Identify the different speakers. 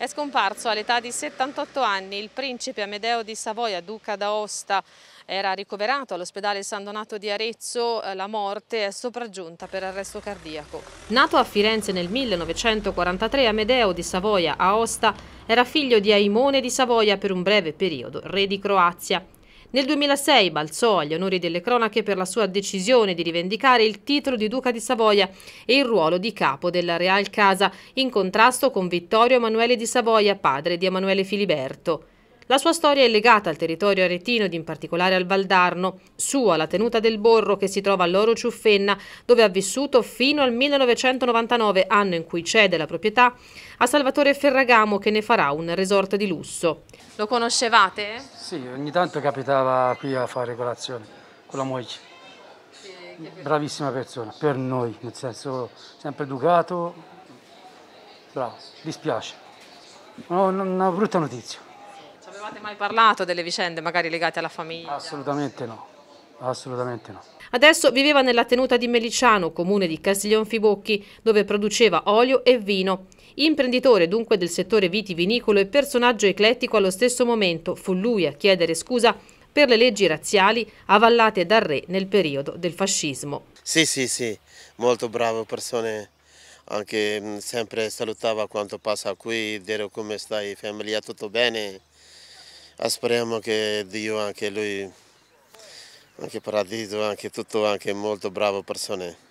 Speaker 1: È scomparso all'età di 78 anni il principe Amedeo di Savoia, duca d'Aosta. Era ricoverato all'ospedale San Donato di Arezzo, eh, la morte è sopraggiunta per arresto cardiaco. Nato a Firenze nel 1943, Amedeo di Savoia, Aosta, era figlio di Aimone di Savoia per un breve periodo, re di Croazia. Nel 2006 balzò agli onori delle cronache per la sua decisione di rivendicare il titolo di Duca di Savoia e il ruolo di capo della Real Casa, in contrasto con Vittorio Emanuele di Savoia, padre di Emanuele Filiberto. La sua storia è legata al territorio aretino ed in particolare al Valdarno, sua la tenuta del Borro che si trova a Loro Ciuffenna, dove ha vissuto fino al 1999, anno in cui cede la proprietà, a Salvatore Ferragamo che ne farà un resort di lusso. Lo conoscevate?
Speaker 2: Sì, ogni tanto capitava qui a fare colazione con la moglie bravissima persona per noi, nel senso sempre educato, bravo, dispiace. Ho una brutta notizia
Speaker 1: avevate mai parlato delle vicende magari legate alla famiglia?
Speaker 2: Assolutamente no, assolutamente no.
Speaker 1: Adesso viveva nella tenuta di Meliciano, comune di Castiglionfibocchi, dove produceva olio e vino. Imprenditore dunque del settore vitivinicolo e personaggio eclettico allo stesso momento, fu lui a chiedere scusa per le leggi razziali avallate dal re nel periodo del fascismo.
Speaker 3: Sì, sì, sì, molto bravo, persone anche sempre salutava quando passa qui, dire come stai, famiglia, tutto bene. Ah, speriamo che Dio anche lui, anche Paradiso, anche tutto, anche molto bravo persone.